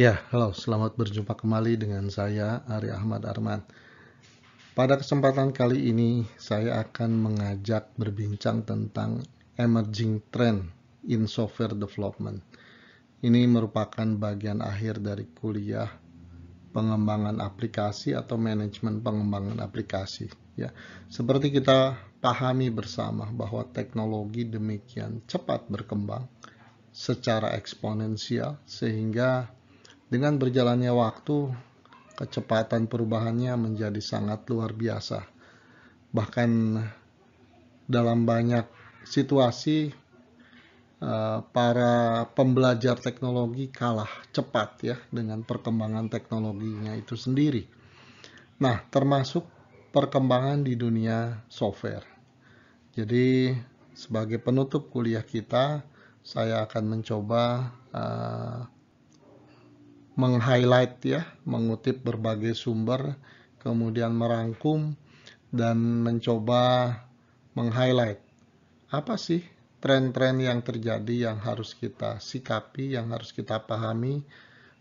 Ya, halo, selamat berjumpa kembali dengan saya Ari Ahmad Arman. Pada kesempatan kali ini, saya akan mengajak berbincang tentang emerging trend in software development. Ini merupakan bagian akhir dari kuliah pengembangan aplikasi atau manajemen pengembangan aplikasi ya seperti kita pahami bersama bahwa teknologi demikian cepat berkembang secara eksponensial sehingga dengan berjalannya waktu, kecepatan perubahannya menjadi sangat luar biasa. Bahkan dalam banyak situasi, eh, para pembelajar teknologi kalah cepat ya dengan perkembangan teknologinya itu sendiri. Nah, termasuk perkembangan di dunia software. Jadi, sebagai penutup kuliah kita, saya akan mencoba eh, meng-highlight ya, mengutip berbagai sumber, kemudian merangkum dan mencoba meng-highlight apa sih tren-tren yang terjadi yang harus kita sikapi, yang harus kita pahami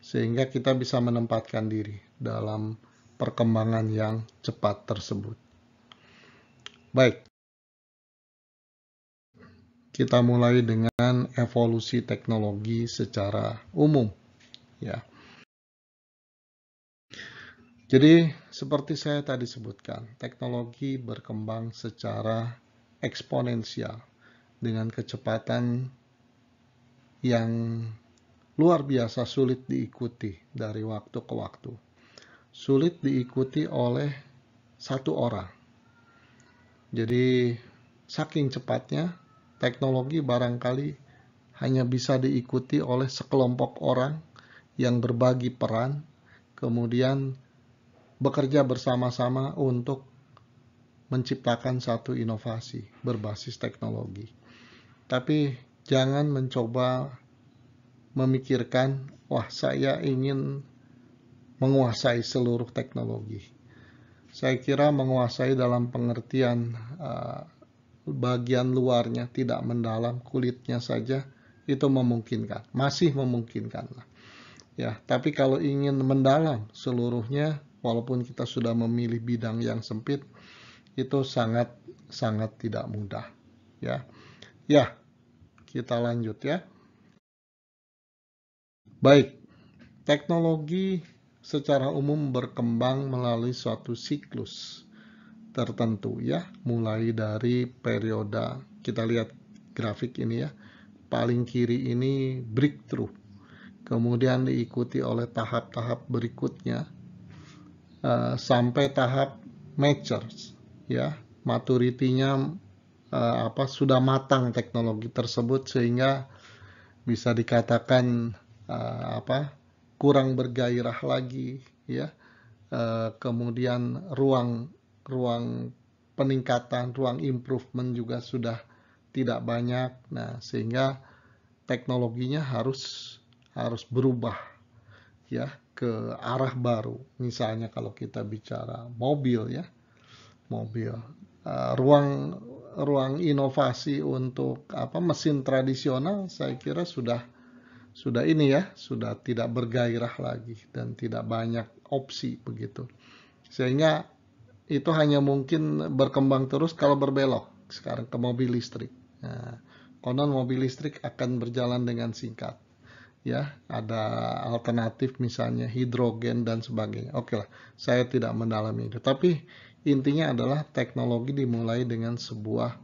sehingga kita bisa menempatkan diri dalam perkembangan yang cepat tersebut. Baik. Kita mulai dengan evolusi teknologi secara umum ya. Jadi seperti saya tadi sebutkan, teknologi berkembang secara eksponensial dengan kecepatan yang luar biasa sulit diikuti dari waktu ke waktu. Sulit diikuti oleh satu orang. Jadi saking cepatnya teknologi barangkali hanya bisa diikuti oleh sekelompok orang yang berbagi peran, kemudian bekerja bersama-sama untuk menciptakan satu inovasi berbasis teknologi. Tapi jangan mencoba memikirkan, wah saya ingin menguasai seluruh teknologi. Saya kira menguasai dalam pengertian uh, bagian luarnya tidak mendalam, kulitnya saja itu memungkinkan, masih memungkinkan. Ya, tapi kalau ingin mendalam seluruhnya walaupun kita sudah memilih bidang yang sempit itu sangat sangat tidak mudah ya ya kita lanjut ya baik teknologi secara umum berkembang melalui suatu siklus tertentu ya mulai dari periode kita lihat grafik ini ya paling kiri ini breakthrough kemudian diikuti oleh tahap-tahap berikutnya uh, sampai tahap mature ya maturitinya uh, apa sudah matang teknologi tersebut sehingga bisa dikatakan uh, apa kurang bergairah lagi ya uh, kemudian ruang ruang peningkatan ruang improvement juga sudah tidak banyak nah sehingga teknologinya harus harus berubah ya ke arah baru. Misalnya kalau kita bicara mobil ya, mobil. Uh, ruang ruang inovasi untuk apa mesin tradisional saya kira sudah sudah ini ya, sudah tidak bergairah lagi dan tidak banyak opsi begitu. Sehingga itu hanya mungkin berkembang terus kalau berbelok sekarang ke mobil listrik. Nah, konon mobil listrik akan berjalan dengan singkat ya ada alternatif misalnya hidrogen dan sebagainya. Oke lah, saya tidak mendalami itu. Tapi intinya adalah teknologi dimulai dengan sebuah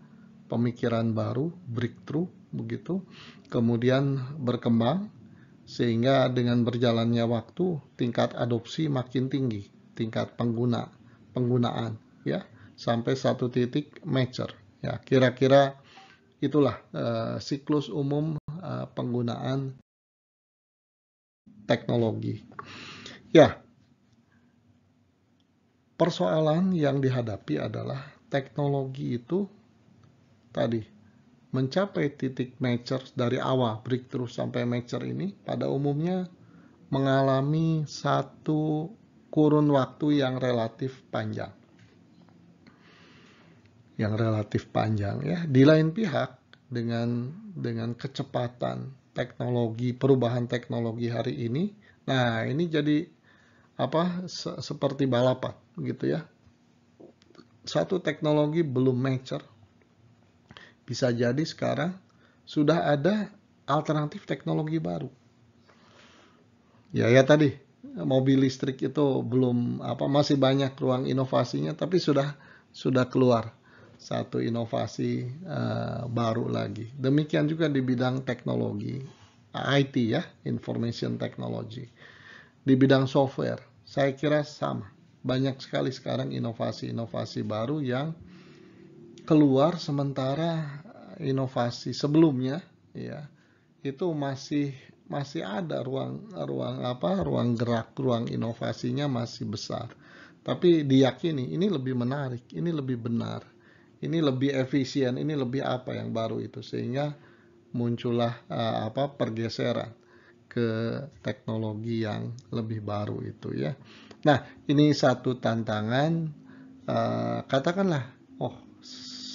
pemikiran baru, breakthrough begitu, kemudian berkembang sehingga dengan berjalannya waktu tingkat adopsi makin tinggi, tingkat pengguna penggunaan ya sampai satu titik mature ya kira-kira itulah uh, siklus umum uh, penggunaan teknologi. Ya, persoalan yang dihadapi adalah teknologi itu tadi mencapai titik mature dari awal breakthrough sampai mature ini pada umumnya mengalami satu kurun waktu yang relatif panjang. Yang relatif panjang ya. Di lain pihak dengan dengan kecepatan teknologi, perubahan teknologi hari ini. Nah, ini jadi apa se seperti balapan gitu ya. Satu teknologi belum mature. Bisa jadi sekarang sudah ada alternatif teknologi baru. Ya ya tadi mobil listrik itu belum apa masih banyak ruang inovasinya tapi sudah sudah keluar satu inovasi uh, baru lagi. Demikian juga di bidang teknologi, IT ya, information technology. Di bidang software, saya kira sama. Banyak sekali sekarang inovasi-inovasi baru yang keluar sementara eh, inovasi sebelumnya ya itu masih masih ada ruang ruang apa ruang gerak ruang inovasinya masih besar tapi diyakini ini lebih menarik ini lebih benar ini lebih efisien, ini lebih apa yang baru itu sehingga muncullah uh, apa pergeseran ke teknologi yang lebih baru itu ya. Nah, ini satu tantangan uh, katakanlah oh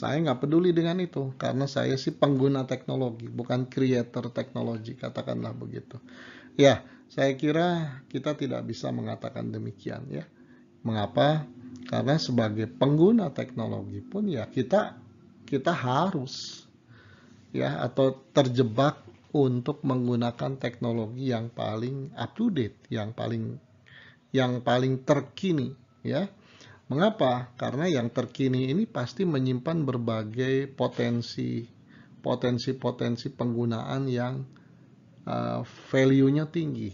saya nggak peduli dengan itu karena saya sih pengguna teknologi bukan creator teknologi katakanlah begitu ya saya kira kita tidak bisa mengatakan demikian ya mengapa karena sebagai pengguna teknologi pun ya kita kita harus ya atau terjebak untuk menggunakan teknologi yang paling up to date, yang paling yang paling terkini ya. Mengapa? Karena yang terkini ini pasti menyimpan berbagai potensi potensi-potensi penggunaan yang uh, value-nya tinggi.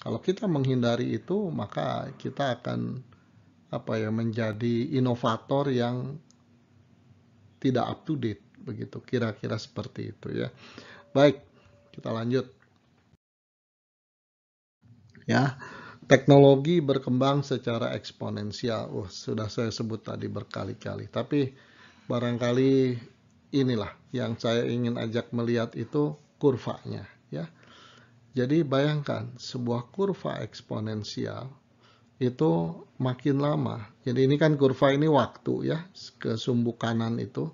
Kalau kita menghindari itu, maka kita akan apa ya menjadi inovator yang tidak up to date begitu kira-kira seperti itu ya baik kita lanjut ya teknologi berkembang secara eksponensial uh, sudah saya sebut tadi berkali-kali tapi barangkali inilah yang saya ingin ajak melihat itu kurvanya ya jadi bayangkan sebuah kurva eksponensial itu makin lama. Jadi ini kan kurva ini waktu ya, ke sumbu kanan itu,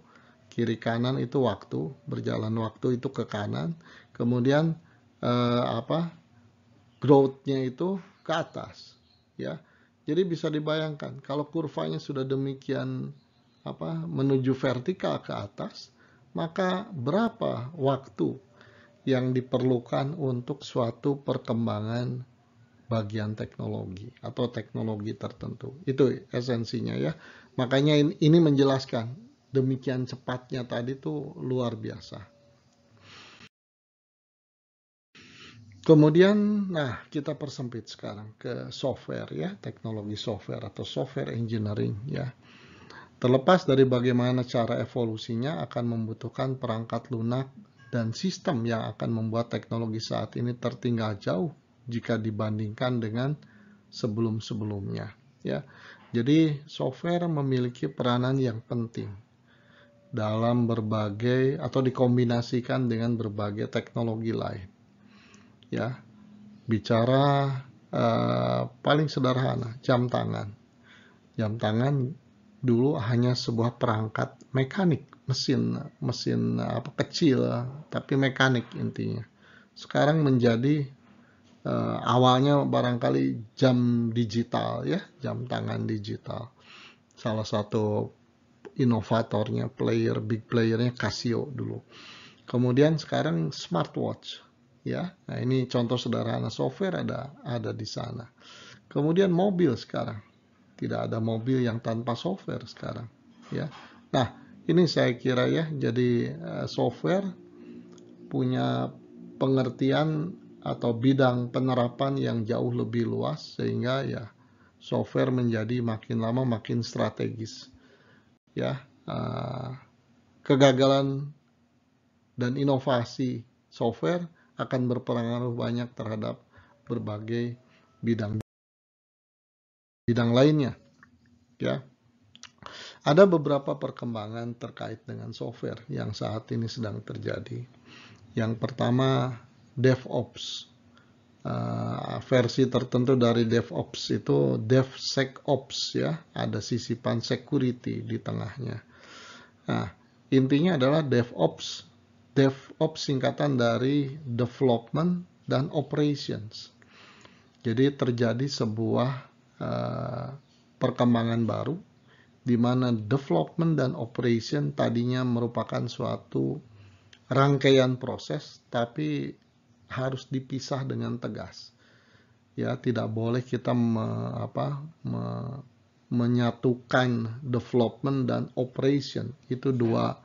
kiri kanan itu waktu, berjalan waktu itu ke kanan, kemudian eh, apa growth-nya itu ke atas ya. Jadi bisa dibayangkan kalau kurvanya sudah demikian apa menuju vertikal ke atas, maka berapa waktu yang diperlukan untuk suatu perkembangan bagian teknologi atau teknologi tertentu. Itu esensinya ya. Makanya ini menjelaskan demikian cepatnya tadi tuh luar biasa. Kemudian, nah kita persempit sekarang ke software ya, teknologi software atau software engineering ya. Terlepas dari bagaimana cara evolusinya akan membutuhkan perangkat lunak dan sistem yang akan membuat teknologi saat ini tertinggal jauh jika dibandingkan dengan sebelum-sebelumnya ya. Jadi software memiliki peranan yang penting dalam berbagai atau dikombinasikan dengan berbagai teknologi lain. Ya. Bicara eh, paling sederhana, jam tangan. Jam tangan dulu hanya sebuah perangkat mekanik, mesin, mesin apa kecil, tapi mekanik intinya. Sekarang menjadi uh, awalnya barangkali jam digital ya, jam tangan digital. Salah satu inovatornya, player big playernya Casio dulu. Kemudian sekarang smartwatch ya. Nah, ini contoh sederhana software ada ada di sana. Kemudian mobil sekarang. Tidak ada mobil yang tanpa software sekarang ya. Nah, ini saya kira ya jadi eh, software punya pengertian atau bidang penerapan yang jauh lebih luas sehingga ya software menjadi makin lama makin strategis ya eh, kegagalan dan inovasi software akan berpengaruh banyak terhadap berbagai bidang bidang lainnya ya ada beberapa perkembangan terkait dengan software yang saat ini sedang terjadi yang pertama DevOps. Uh, versi tertentu dari DevOps itu DevSecOps ya, ada sisipan security di tengahnya. Nah, intinya adalah DevOps. DevOps singkatan dari Development dan Operations. Jadi terjadi sebuah uh, perkembangan baru di mana development dan operation tadinya merupakan suatu rangkaian proses, tapi harus dipisah dengan tegas. Ya, tidak boleh kita me, apa, me, menyatukan development dan operation. Itu dua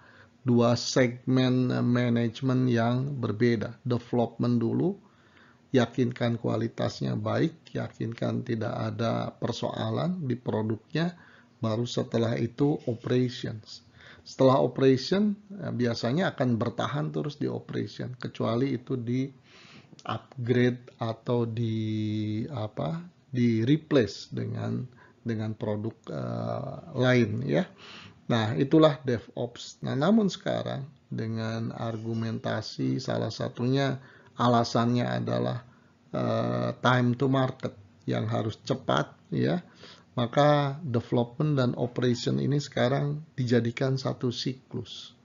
dua segmen manajemen yang berbeda. Development dulu, yakinkan kualitasnya baik, yakinkan tidak ada persoalan di produknya, baru setelah itu operations setelah operation eh, biasanya akan bertahan terus di operation kecuali itu di upgrade atau di apa di replace dengan dengan produk uh, lain ya. Nah, itulah DevOps. Nah, namun sekarang dengan argumentasi salah satunya alasannya adalah uh, time to market yang harus cepat ya maka development dan operation ini sekarang dijadikan satu siklus.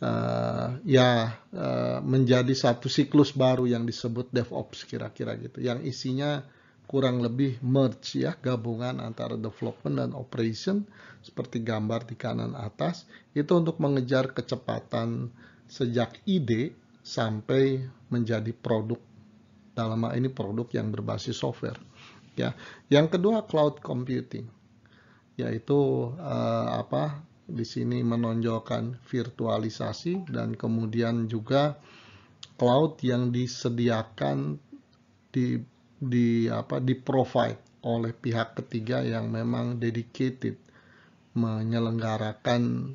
Uh, ya uh, menjadi satu siklus baru yang disebut DevOps kira-kira gitu. Yang isinya kurang lebih merge ya gabungan antara development dan operation seperti gambar di kanan atas itu untuk mengejar kecepatan sejak ide sampai menjadi produk dalam hal ini produk yang berbasis software ya yang kedua cloud computing yaitu uh, apa di sini menonjolkan virtualisasi dan kemudian juga cloud yang disediakan di di apa di provide oleh pihak ketiga yang memang dedicated menyelenggarakan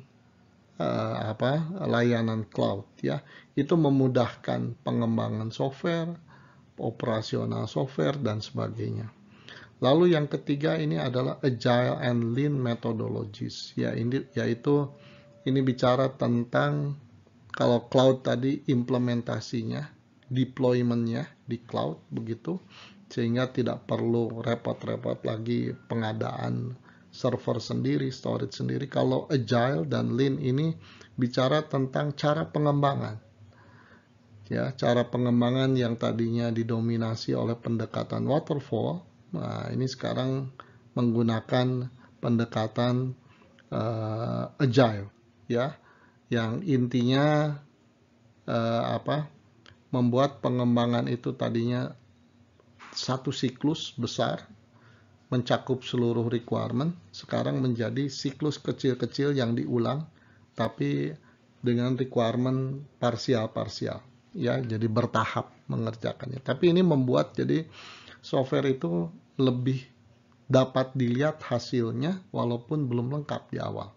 uh, apa layanan cloud ya itu memudahkan pengembangan software operasional software dan sebagainya Lalu yang ketiga ini adalah agile and lean methodologies, ya ini yaitu ini bicara tentang kalau cloud tadi implementasinya, deploymentnya di cloud begitu, sehingga tidak perlu repot-repot lagi pengadaan server sendiri, storage sendiri. Kalau agile dan lean ini bicara tentang cara pengembangan, ya cara pengembangan yang tadinya didominasi oleh pendekatan waterfall Nah, ini sekarang menggunakan pendekatan uh, agile ya yang intinya uh, apa membuat pengembangan itu tadinya satu siklus besar mencakup seluruh requirement sekarang menjadi siklus kecil-kecil yang diulang tapi dengan requirement parsial-parsial ya jadi bertahap mengerjakannya tapi ini membuat jadi software itu lebih dapat dilihat hasilnya walaupun belum lengkap di awal.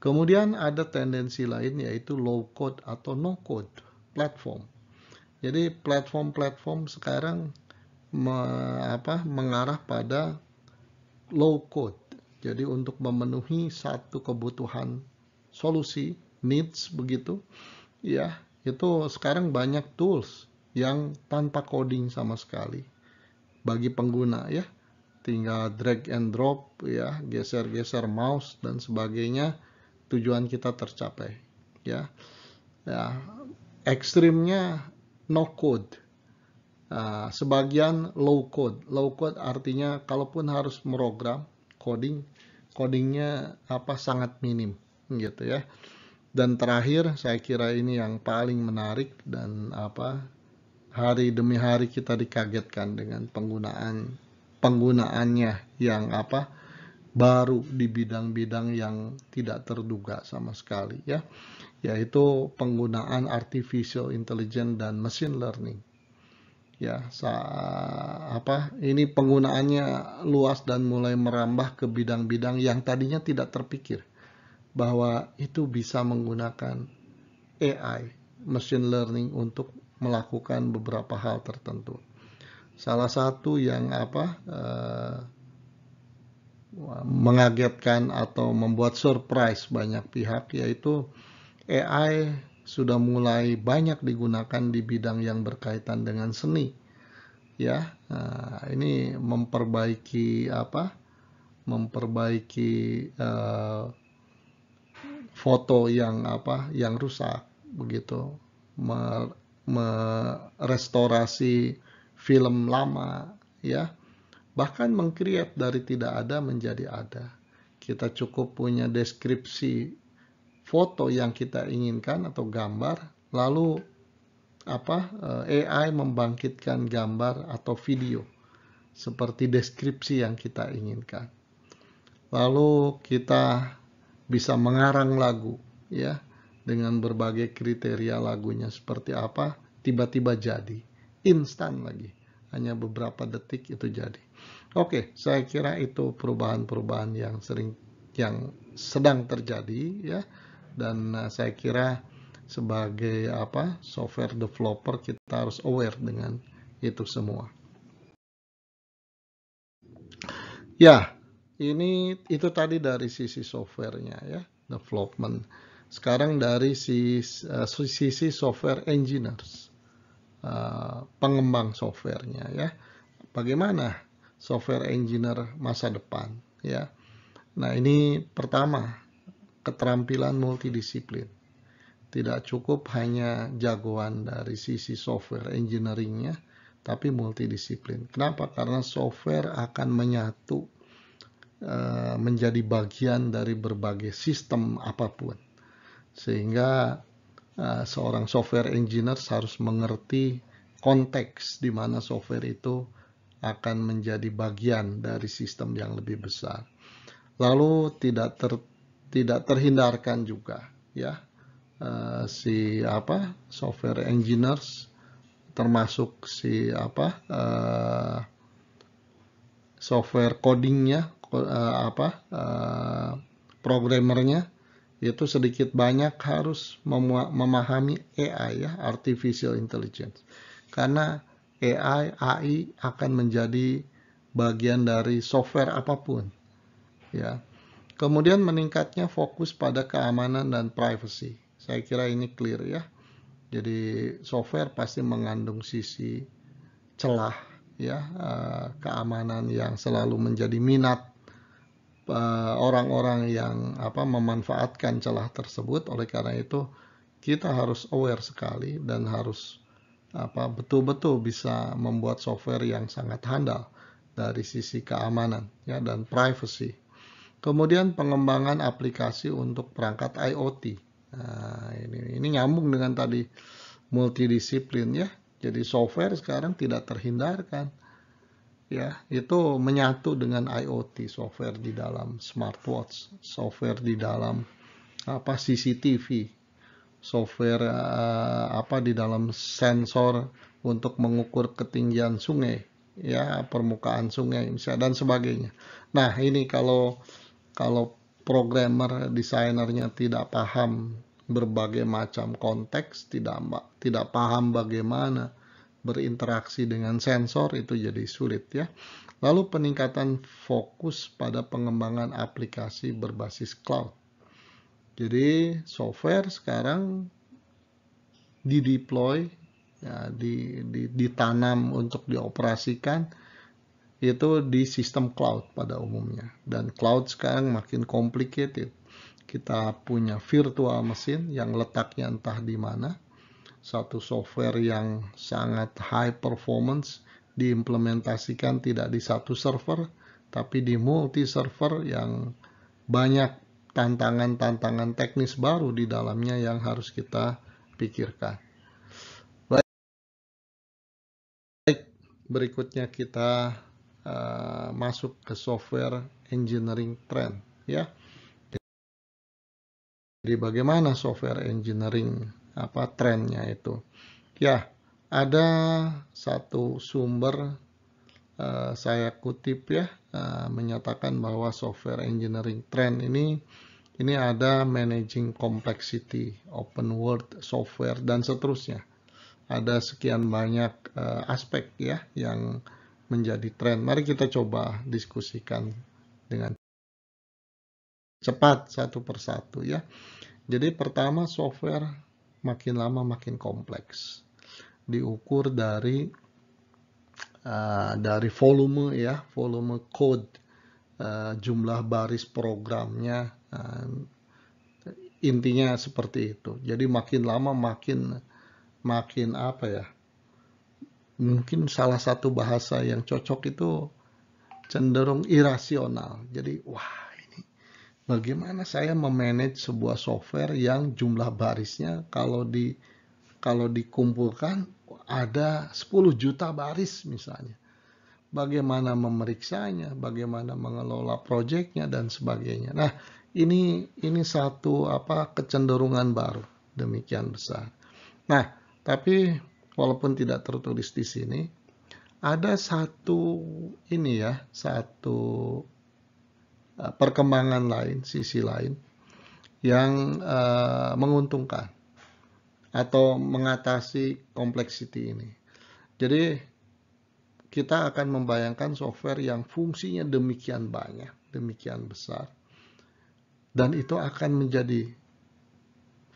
Kemudian ada tendensi lain yaitu low code atau no code platform. Jadi platform-platform sekarang me, apa, mengarah pada low code. Jadi untuk memenuhi satu kebutuhan solusi needs begitu, ya itu sekarang banyak tools yang tanpa coding sama sekali bagi pengguna ya tinggal drag and drop ya geser-geser mouse dan sebagainya tujuan kita tercapai ya ya ekstrimnya no code uh, sebagian low code low code artinya kalaupun harus merogram coding codingnya apa sangat minim gitu ya dan terakhir saya kira ini yang paling menarik dan apa hari demi hari kita dikagetkan dengan penggunaan penggunaannya yang apa baru di bidang-bidang yang tidak terduga sama sekali ya yaitu penggunaan artificial intelligence dan machine learning ya apa ini penggunaannya luas dan mulai merambah ke bidang-bidang yang tadinya tidak terpikir bahwa itu bisa menggunakan AI machine learning untuk melakukan beberapa hal tertentu. Salah satu yang apa uh, mengagetkan atau membuat surprise banyak pihak yaitu AI sudah mulai banyak digunakan di bidang yang berkaitan dengan seni. Ya, uh, ini memperbaiki apa? Memperbaiki uh, foto yang apa? Yang rusak begitu merestorasi film lama ya bahkan mengkreat dari tidak ada menjadi ada kita cukup punya deskripsi foto yang kita inginkan atau gambar lalu apa eh, AI membangkitkan gambar atau video seperti deskripsi yang kita inginkan lalu kita bisa mengarang lagu ya dengan berbagai kriteria lagunya seperti apa, tiba-tiba jadi. Instan lagi. Hanya beberapa detik itu jadi. Oke, saya kira itu perubahan-perubahan yang sering yang sedang terjadi ya. Dan uh, saya kira sebagai apa software developer kita harus aware dengan itu semua. Ya, ini itu tadi dari sisi softwarenya ya, development sekarang dari sisi, uh, eh, sisi software engineers, uh, pengembang softwarenya ya. Bagaimana software engineer masa depan ya. Nah ini pertama keterampilan multidisiplin. Tidak cukup hanya jagoan dari sisi software engineeringnya, tapi multidisiplin. Kenapa? Karena software akan menyatu eh, menjadi bagian dari berbagai sistem apapun sehingga uh, seorang software engineer harus mengerti konteks di mana software itu akan menjadi bagian dari sistem yang lebih besar. Lalu tidak ter, tidak terhindarkan juga ya uh, si apa software engineers termasuk si apa uh, software codingnya uh, apa uh, programmernya itu sedikit banyak harus memahami AI ya, artificial intelligence. Karena AI AI akan menjadi bagian dari software apapun. Ya. Kemudian meningkatnya fokus pada keamanan dan privacy. Saya kira ini clear ya. Jadi software pasti mengandung sisi celah ya, eh, keamanan yang selalu menjadi minat Eh, orang-orang yang apa memanfaatkan celah tersebut oleh karena itu kita harus aware sekali dan harus apa betul-betul bisa membuat software yang sangat handal dari sisi keamanan ya dan privacy. Kemudian pengembangan aplikasi untuk perangkat IoT. Nah, ini ini nyambung dengan tadi multidisiplin ya. Jadi software sekarang tidak terhindarkan ya itu menyatu dengan IoT software di dalam smartwatch software di dalam apa CCTV software uh, apa di dalam sensor untuk mengukur ketinggian sungai ya permukaan sungai misalnya dan sebagainya nah ini kalau kalau programmer desainernya tidak paham berbagai macam konteks tidak tidak paham bagaimana berinteraksi dengan sensor itu jadi sulit ya. Lalu peningkatan fokus pada pengembangan aplikasi berbasis cloud. Jadi software sekarang dideploy, ya, di, di, ditanam untuk dioperasikan itu di sistem cloud pada umumnya. Dan cloud sekarang makin complicated. Kita punya virtual mesin yang letaknya entah di mana satu software yang sangat high performance diimplementasikan tidak di satu server tapi di multi server yang banyak tantangan-tantangan teknis baru di dalamnya yang harus kita pikirkan. Baik, berikutnya kita uh, masuk ke software engineering trend ya. Jadi bagaimana software engineering apa trennya itu. Ya, ada satu sumber uh, saya kutip ya uh, menyatakan bahwa software engineering trend ini ini ada managing complexity, open world software dan seterusnya. Ada sekian banyak uh, aspek ya yang menjadi tren. Mari kita coba diskusikan dengan cepat satu persatu ya. Jadi pertama software makin lama makin kompleks. Diukur dari uh, dari volume ya, volume code, uh, jumlah baris programnya, uh, intinya seperti itu. Jadi makin lama makin makin apa ya? Mungkin salah satu bahasa yang cocok itu cenderung irasional. Jadi wah bagaimana saya memanage sebuah software yang jumlah barisnya kalau di kalau dikumpulkan ada 10 juta baris misalnya. Bagaimana memeriksanya, bagaimana mengelola proyeknya dan sebagainya. Nah, ini ini satu apa kecenderungan baru demikian besar. Nah, tapi walaupun tidak tertulis di sini, ada satu ini ya, satu Eh, perkembangan lain, sisi lain yang uh, menguntungkan atau mengatasi kompleksiti ini. Jadi kita akan membayangkan software yang fungsinya demikian banyak, demikian besar, dan itu akan menjadi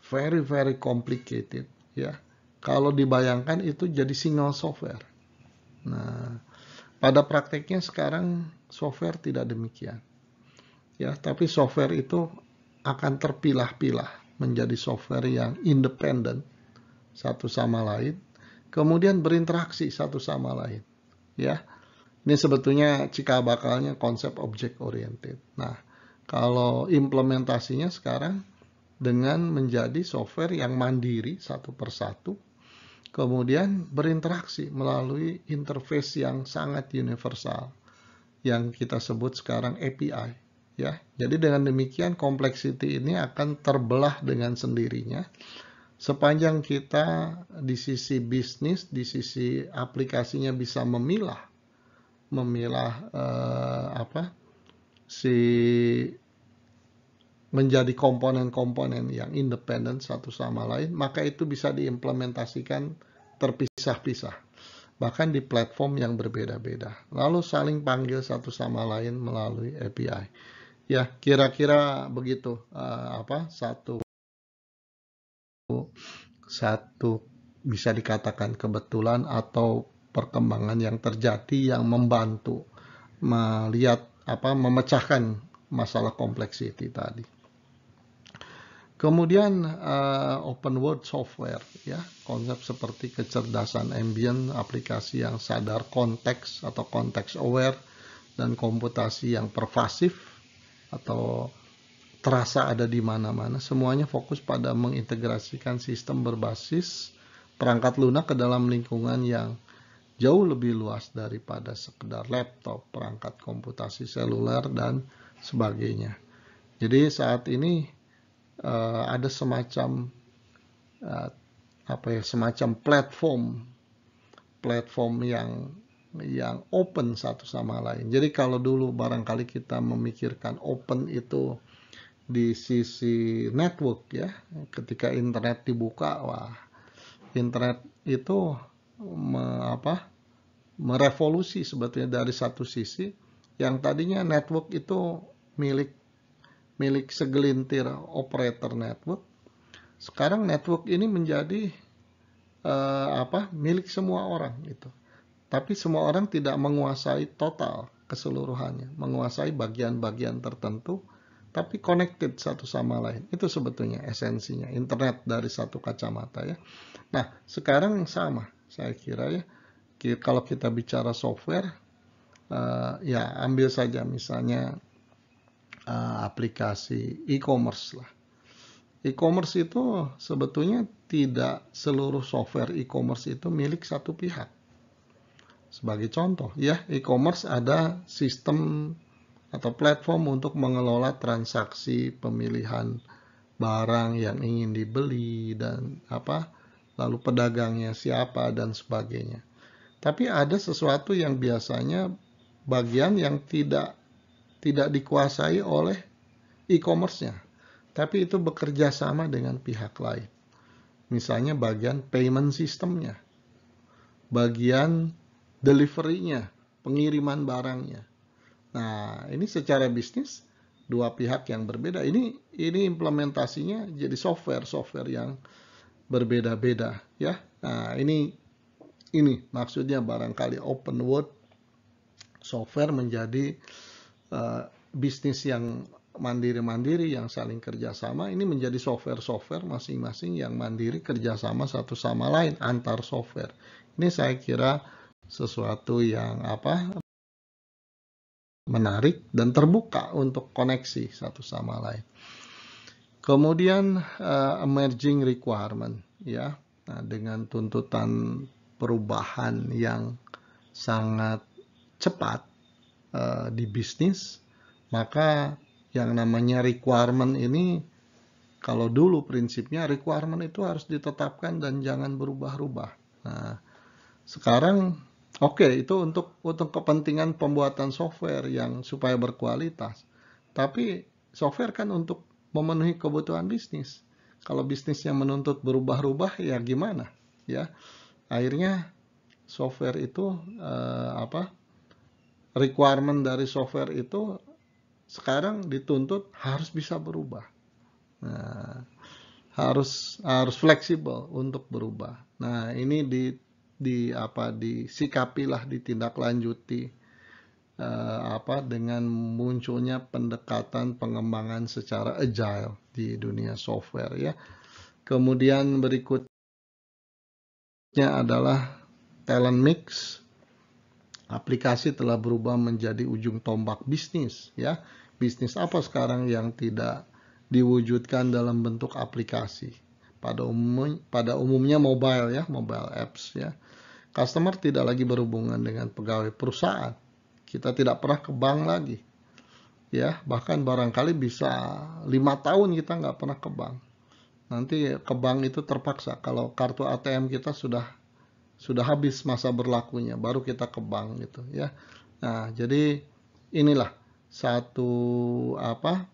very very complicated ya. Kalau dibayangkan itu jadi single software. Nah, pada prakteknya sekarang software tidak demikian ya tapi software itu akan terpilah-pilah menjadi software yang independen satu sama lain kemudian berinteraksi satu sama lain ya ini sebetulnya cikal bakalnya konsep object oriented nah kalau implementasinya sekarang dengan menjadi software yang mandiri satu persatu kemudian berinteraksi melalui interface yang sangat universal yang kita sebut sekarang API ya. Jadi dengan demikian kompleksiti ini akan terbelah dengan sendirinya. Sepanjang kita di sisi bisnis, di sisi aplikasinya bisa memilah memilah eh, apa? si menjadi komponen-komponen yang independen satu sama lain, maka itu bisa diimplementasikan terpisah-pisah, bahkan di platform yang berbeda-beda. Lalu saling panggil satu sama lain melalui API ya kira-kira begitu uh, apa satu satu bisa dikatakan kebetulan atau perkembangan yang terjadi yang membantu melihat apa memecahkan masalah kompleksiti tadi. Kemudian uh, open world software ya, konsep seperti kecerdasan ambient, aplikasi yang sadar konteks atau konteks aware dan komputasi yang pervasif atau terasa ada di mana-mana, semuanya fokus pada mengintegrasikan sistem berbasis perangkat lunak ke dalam lingkungan yang jauh lebih luas daripada sekedar laptop, perangkat komputasi seluler, dan sebagainya. Jadi saat ini uh, ada semacam uh, apa ya semacam platform platform yang yang open satu sama lain. Jadi kalau dulu barangkali kita memikirkan open itu di sisi network ya, ketika internet dibuka, wah internet itu me, apa merevolusi sebetulnya dari satu sisi yang tadinya network itu milik milik segelintir operator network. Sekarang network ini menjadi eh, apa milik semua orang itu. Tapi semua orang tidak menguasai total keseluruhannya, menguasai bagian-bagian tertentu, tapi connected satu sama lain. Itu sebetulnya esensinya internet dari satu kacamata ya. Nah, sekarang yang sama, saya kira ya, kalau kita bicara software, uh, ya ambil saja misalnya uh, aplikasi e-commerce lah. E-commerce itu sebetulnya tidak seluruh software e-commerce itu milik satu pihak sebagai contoh, ya, e-commerce ada sistem atau platform untuk mengelola transaksi pemilihan barang yang ingin dibeli dan apa, lalu pedagangnya siapa dan sebagainya. Tapi ada sesuatu yang biasanya bagian yang tidak tidak dikuasai oleh e-commerce-nya, tapi itu bekerja sama dengan pihak lain. Misalnya bagian payment system-nya bagian deliverynya, pengiriman barangnya. Nah, ini secara bisnis dua pihak yang berbeda. Ini ini implementasinya jadi software-software yang berbeda-beda ya. Nah, ini ini maksudnya barangkali open world software menjadi uh, bisnis yang mandiri-mandiri yang saling kerjasama ini menjadi software-software masing-masing yang mandiri kerjasama satu sama lain antar software ini saya kira sesuatu yang apa menarik dan terbuka untuk koneksi satu sama lain. Kemudian uh, emerging requirement ya nah, dengan tuntutan perubahan yang sangat cepat uh, di bisnis maka yang namanya requirement ini kalau dulu prinsipnya requirement itu harus ditetapkan dan jangan berubah-ubah. Nah, sekarang Oke, itu untuk untuk kepentingan pembuatan software yang supaya berkualitas. Tapi software kan untuk memenuhi kebutuhan bisnis. Kalau bisnis yang menuntut berubah-ubah ya gimana? Ya. Akhirnya software itu eh, apa? Requirement dari software itu sekarang dituntut harus bisa berubah. Nah, harus harus fleksibel untuk berubah. Nah, ini di di apa disikapilah ditindaklanjuti eh, apa dengan munculnya pendekatan pengembangan secara agile di dunia software ya. Kemudian berikutnya adalah talent mix. Aplikasi telah berubah menjadi ujung tombak bisnis ya. Bisnis apa sekarang yang tidak diwujudkan dalam bentuk aplikasi? pada umumnya, pada umumnya mobile ya, mobile apps ya. Customer tidak lagi berhubungan dengan pegawai perusahaan. Kita tidak pernah ke bank lagi. Ya, bahkan barangkali bisa lima tahun kita nggak pernah ke bank. Nanti ke bank itu terpaksa kalau kartu ATM kita sudah sudah habis masa berlakunya baru kita ke bank gitu ya nah jadi inilah satu apa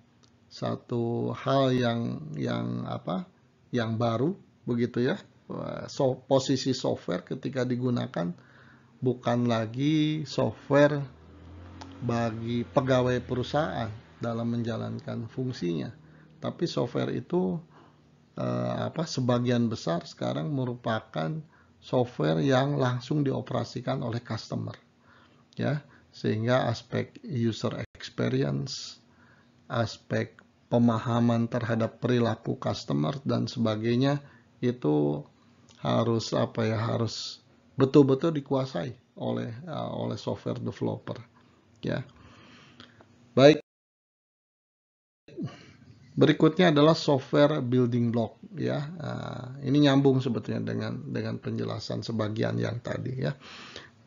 satu hal yang yang apa yang baru begitu ya so, posisi software ketika digunakan bukan lagi software bagi pegawai perusahaan dalam menjalankan fungsinya tapi software itu eh, apa sebagian besar sekarang merupakan software yang langsung dioperasikan oleh customer ya sehingga aspek user experience aspek pemahaman terhadap perilaku customer dan sebagainya itu harus apa ya harus betul-betul dikuasai oleh uh, oleh software developer ya baik berikutnya adalah software building block ya uh, ini nyambung sebetulnya dengan dengan penjelasan sebagian yang tadi ya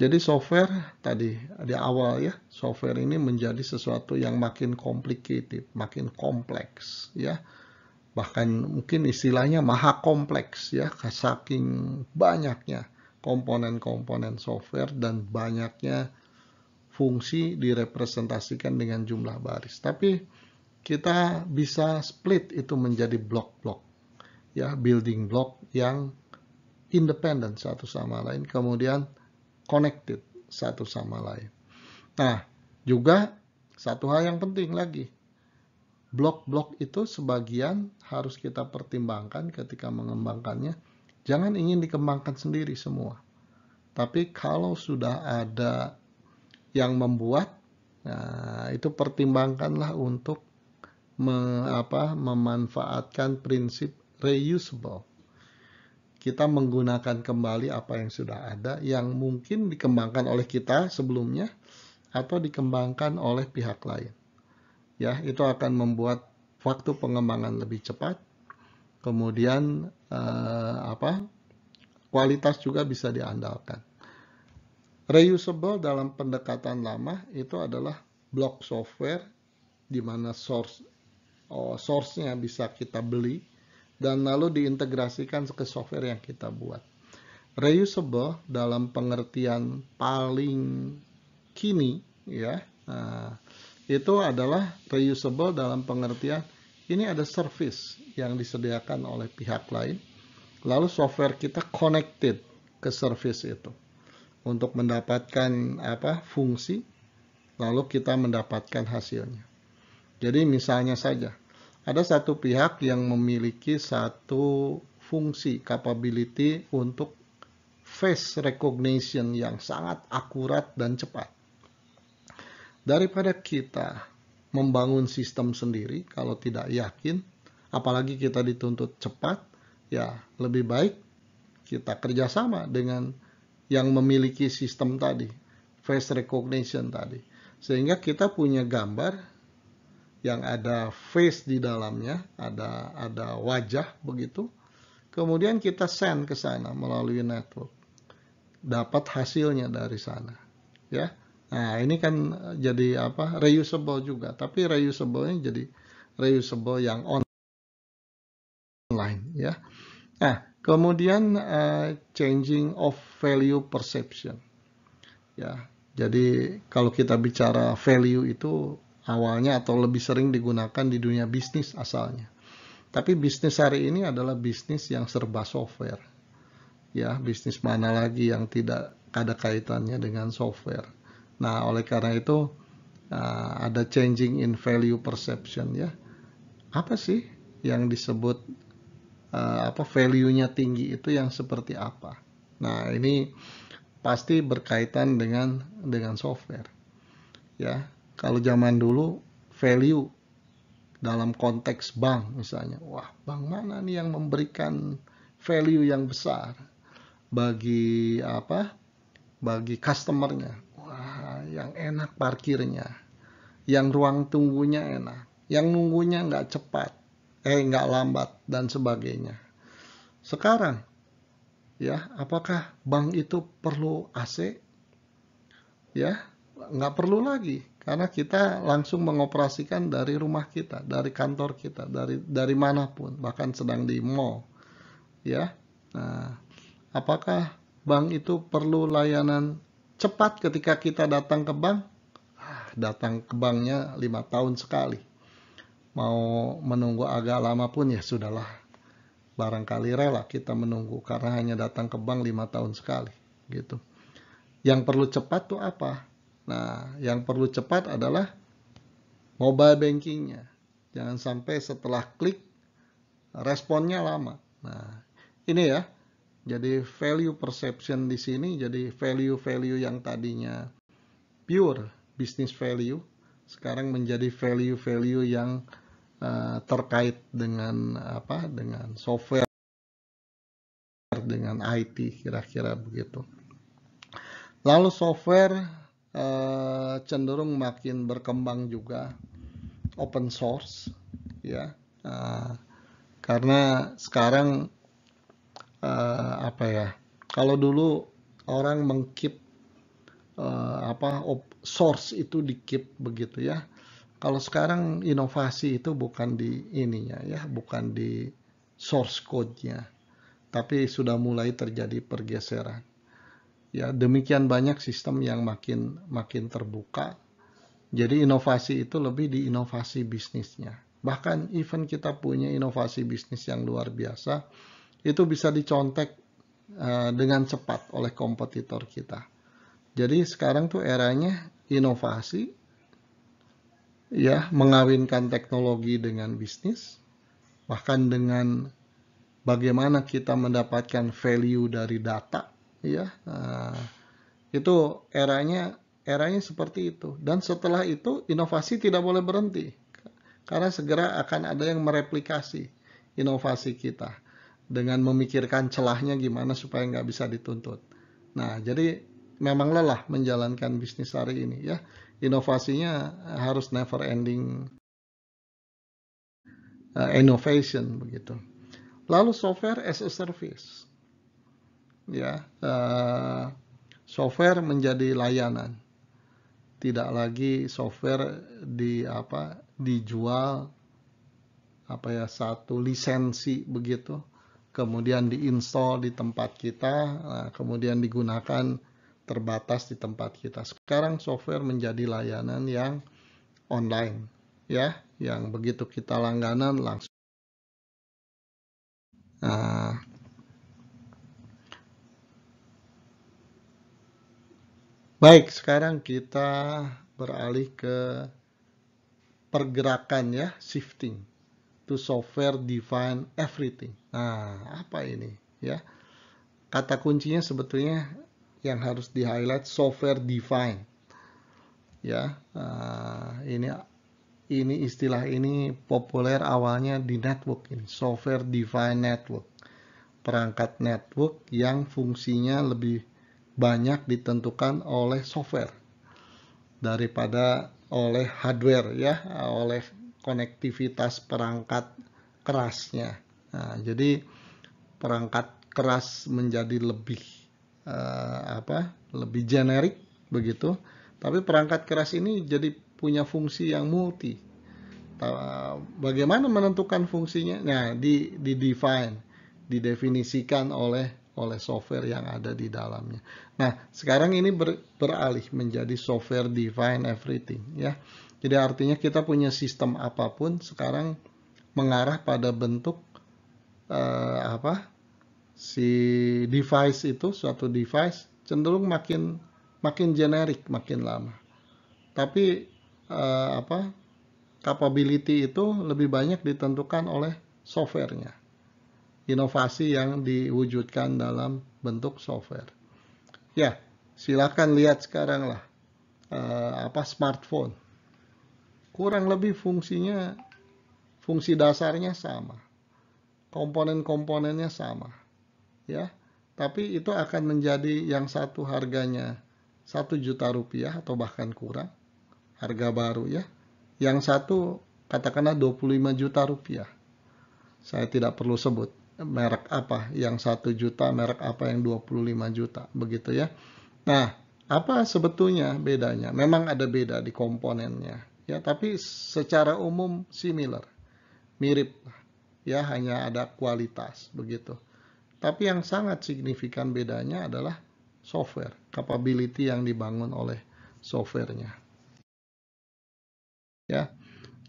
jadi software tadi di awal ya, software ini menjadi sesuatu yang makin complicated, makin kompleks ya. Bahkan mungkin istilahnya maha kompleks ya, saking banyaknya komponen-komponen software dan banyaknya fungsi direpresentasikan dengan jumlah baris. Tapi kita bisa split itu menjadi blok-blok ya, building block yang independen satu sama lain. Kemudian connected satu sama lain. Nah, juga satu hal yang penting lagi. Blok-blok itu sebagian harus kita pertimbangkan ketika mengembangkannya. Jangan ingin dikembangkan sendiri semua. Tapi kalau sudah ada yang membuat, nah, itu pertimbangkanlah untuk me, apa, memanfaatkan prinsip reusable kita menggunakan kembali apa yang sudah ada yang mungkin dikembangkan oleh kita sebelumnya atau dikembangkan oleh pihak lain. Ya, itu akan membuat waktu pengembangan lebih cepat. Kemudian eh, apa? kualitas juga bisa diandalkan. Reusable dalam pendekatan lama itu adalah blok software di mana source oh, source-nya bisa kita beli dan lalu diintegrasikan ke software yang kita buat. Reusable dalam pengertian paling kini ya uh, itu adalah reusable dalam pengertian ini ada service yang disediakan oleh pihak lain lalu software kita connected ke service itu untuk mendapatkan apa fungsi lalu kita mendapatkan hasilnya jadi misalnya saja ada satu pihak yang memiliki satu fungsi capability untuk face recognition yang sangat akurat dan cepat. Daripada kita membangun sistem sendiri kalau tidak yakin, apalagi kita dituntut cepat, ya lebih baik kita kerjasama dengan yang memiliki sistem tadi, face recognition tadi. Sehingga kita punya gambar yang ada face di dalamnya, ada ada wajah begitu. Kemudian kita send ke sana melalui network. Dapat hasilnya dari sana. Ya. Nah, ini kan jadi apa? reusable juga, tapi reusable-nya jadi reusable yang online ya. Nah, kemudian uh, changing of value perception. Ya. Jadi kalau kita bicara value itu awalnya atau lebih sering digunakan di dunia bisnis asalnya. Tapi bisnis hari ini adalah bisnis yang serba software. Ya, bisnis mana lagi yang tidak ada kaitannya dengan software. Nah, oleh karena itu eh, ada changing in value perception ya. Apa sih yang disebut eh, apa value-nya tinggi itu yang seperti apa? Nah, ini pasti berkaitan dengan dengan software. Ya, kalau zaman dulu value dalam konteks bank misalnya, wah bank mana nih yang memberikan value yang besar bagi apa? Bagi customernya. Wah, yang enak parkirnya, yang ruang tunggunya enak, yang nunggunya nggak cepat, eh nggak lambat dan sebagainya. Sekarang ya apakah bank itu perlu AC ya nggak perlu lagi karena kita langsung mengoperasikan dari rumah kita, dari kantor kita, dari dari manapun, bahkan sedang di mall. Ya. Nah, apakah bank itu perlu layanan cepat ketika kita datang ke bank? Ah, datang ke banknya lima tahun sekali. Mau menunggu agak lama pun ya sudahlah. Barangkali rela kita menunggu karena hanya datang ke bank lima tahun sekali gitu. Yang perlu cepat tuh apa? Nah, yang perlu cepat adalah mobile bankingnya. Jangan sampai setelah klik responnya lama. Nah, ini ya. Jadi value perception di sini jadi value-value yang tadinya pure business value sekarang menjadi value-value yang uh, terkait dengan apa? dengan software dengan IT kira-kira begitu. Lalu software Eh, cenderung makin berkembang juga open source ya eh, karena sekarang eh, apa ya kalau dulu orang mengkip apa op, source itu dikip begitu ya kalau sekarang inovasi itu bukan di ininya ya bukan di source code-nya tapi sudah mulai terjadi pergeseran Ya, demikian banyak sistem yang makin makin terbuka. Jadi inovasi itu lebih di inovasi bisnisnya. Bahkan even kita punya inovasi bisnis yang luar biasa, itu bisa dicontek uh, dengan cepat oleh kompetitor kita. Jadi sekarang tuh eranya inovasi, ya mengawinkan teknologi dengan bisnis, bahkan dengan bagaimana kita mendapatkan value dari data ya uh, itu eranya eranya seperti itu dan setelah itu inovasi tidak boleh berhenti karena segera akan ada yang mereplikasi inovasi kita dengan memikirkan celahnya gimana supaya nggak bisa dituntut nah jadi memang lelah menjalankan bisnis hari ini ya inovasinya harus never ending uh, innovation begitu lalu software as a service ya uh, software menjadi layanan tidak lagi software di apa dijual apa ya satu lisensi begitu kemudian diinstal di tempat kita nah, kemudian digunakan terbatas di tempat kita sekarang software menjadi layanan yang online ya yang begitu kita langganan langsung Baik, sekarang kita beralih ke pergerakan ya, shifting to software define everything. Nah, apa ini ya? Kata kuncinya sebetulnya yang harus di highlight software define. Ya, uh, ini ini istilah ini populer awalnya di network ini software define network. Perangkat network yang fungsinya lebih banyak ditentukan oleh software daripada oleh hardware ya, oleh konektivitas perangkat kerasnya. Nah, jadi perangkat keras menjadi lebih uh, apa? lebih generik begitu. Tapi perangkat keras ini jadi punya fungsi yang multi. Bagaimana menentukan fungsinya? Nah, di di define, didefinisikan oleh oleh software yang ada di dalamnya. Nah, sekarang ini ber, beralih menjadi software define everything ya. Jadi artinya kita punya sistem apapun sekarang mengarah pada bentuk uh, apa? si device itu suatu device cenderung makin makin generik makin lama. Tapi uh, apa? capability itu lebih banyak ditentukan oleh softwarenya inovasi yang diwujudkan dalam bentuk software. Ya, silakan lihat sekarang lah uh, apa smartphone. Kurang lebih fungsinya fungsi dasarnya sama. Komponen-komponennya sama. Ya. Tapi itu akan menjadi yang satu harganya satu juta rupiah atau bahkan kurang harga baru ya. Yang satu katakanlah 25 juta rupiah. Saya tidak perlu sebut merek apa yang 1 juta, merek apa yang 25 juta, begitu ya. Nah, apa sebetulnya bedanya? Memang ada beda di komponennya, ya, tapi secara umum similar, mirip ya, hanya ada kualitas begitu. Tapi yang sangat signifikan bedanya adalah software, capability yang dibangun oleh softwarenya. Ya,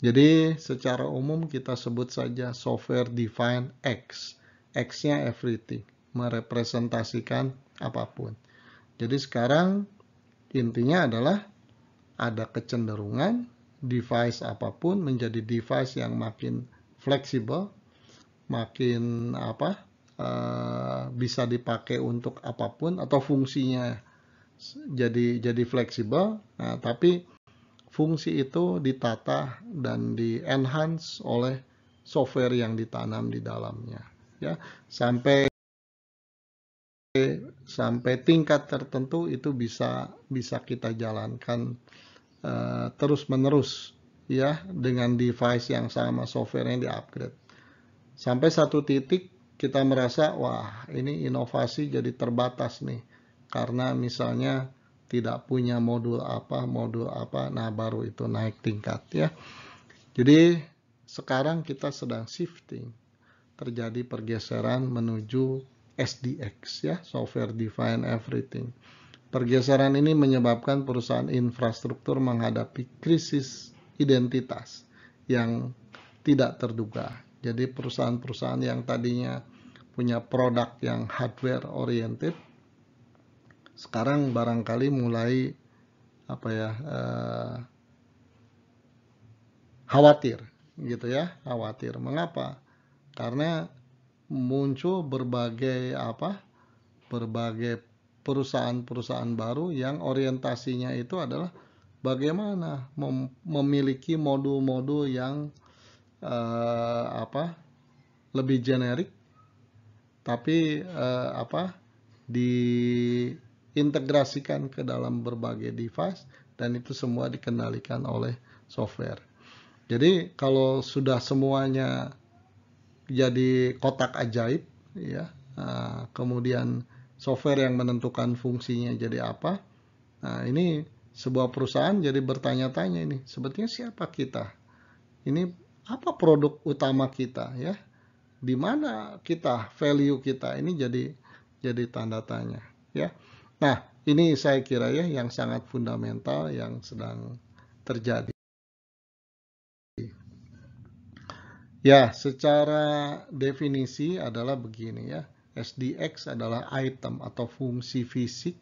jadi secara umum kita sebut saja software define X X-nya everything, merepresentasikan apapun. Jadi sekarang intinya adalah ada kecenderungan device apapun menjadi device yang makin fleksibel, makin apa uh, bisa dipakai untuk apapun atau fungsinya jadi jadi fleksibel. Nah, tapi fungsi itu ditata dan di enhance oleh software yang ditanam di dalamnya ya sampai sampai tingkat tertentu itu bisa bisa kita jalankan uh, eh, terus menerus ya dengan device yang sama softwarenya di upgrade sampai satu titik kita merasa wah ini inovasi jadi terbatas nih karena misalnya tidak punya modul apa modul apa nah baru itu naik tingkat ya jadi sekarang kita sedang shifting terjadi pergeseran menuju SDX ya, software defined everything. Pergeseran ini menyebabkan perusahaan infrastruktur menghadapi krisis identitas yang tidak terduga. Jadi perusahaan-perusahaan yang tadinya punya produk yang hardware oriented sekarang barangkali mulai apa ya eh, khawatir gitu ya, khawatir. Mengapa? karena muncul berbagai apa berbagai perusahaan-perusahaan baru yang orientasinya itu adalah bagaimana mem memiliki modul-modul yang uh, apa lebih generik tapi uh, apa diintegrasikan ke dalam berbagai device dan itu semua dikendalikan oleh software. Jadi kalau sudah semuanya jadi kotak ajaib ya nah, kemudian software yang menentukan fungsinya jadi apa nah ini sebuah perusahaan jadi bertanya-tanya ini sebetulnya siapa kita ini apa produk utama kita ya di mana kita value kita ini jadi jadi tanda tanya ya nah ini saya kira ya yang sangat fundamental yang sedang terjadi Ya, secara definisi adalah begini ya. SDX adalah item atau fungsi fisik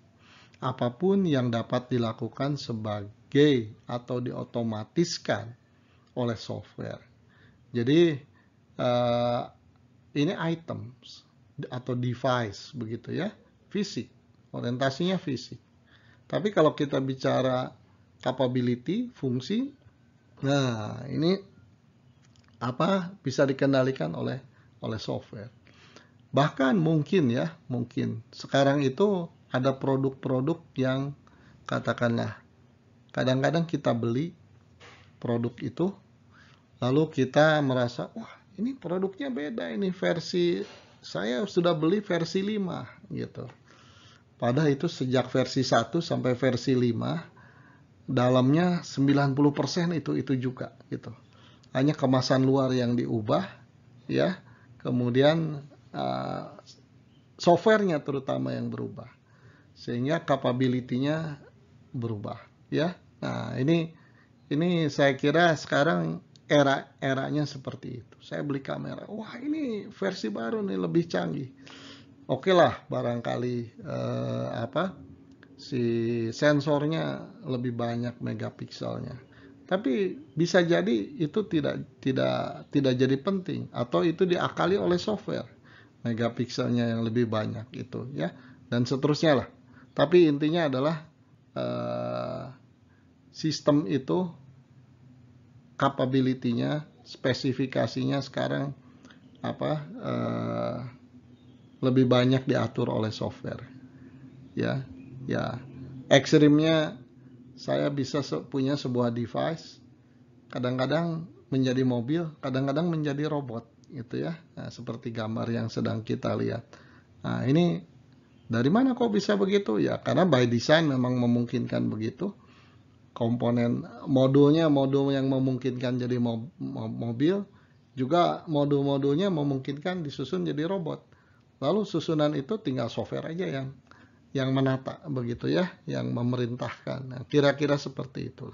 apapun yang dapat dilakukan sebagai atau diotomatiskan oleh software. Jadi uh, ini items atau device begitu ya, fisik. Orientasinya fisik. Tapi kalau kita bicara capability, fungsi, nah ini apa bisa dikendalikan oleh oleh software. Bahkan mungkin ya, mungkin sekarang itu ada produk-produk yang katakanlah kadang-kadang kita beli produk itu lalu kita merasa wah ini produknya beda ini versi saya sudah beli versi 5 gitu. Padahal itu sejak versi 1 sampai versi 5 dalamnya 90% itu itu juga gitu hanya kemasan luar yang diubah ya kemudian uh, softwarenya terutama yang berubah sehingga capability-nya berubah ya nah ini ini saya kira sekarang era eranya seperti itu saya beli kamera wah ini versi baru nih lebih canggih oke lah barangkali uh, apa si sensornya lebih banyak megapikselnya tapi bisa jadi itu tidak tidak tidak jadi penting atau itu diakali oleh software megapikselnya yang lebih banyak itu ya dan seterusnya lah. Tapi intinya adalah eh, sistem itu capability-nya, spesifikasinya sekarang apa eh, lebih banyak diatur oleh software. Ya, ya. Ekstrimnya saya bisa punya sebuah device kadang-kadang menjadi mobil kadang-kadang menjadi robot gitu ya nah, seperti gambar yang sedang kita lihat nah ini dari mana kok bisa begitu ya karena by design memang memungkinkan begitu komponen modulnya modul yang memungkinkan jadi mobil juga modul-modulnya memungkinkan disusun jadi robot lalu susunan itu tinggal software aja yang yang menata begitu ya, yang memerintahkan. kira nah, kira-kira seperti itu.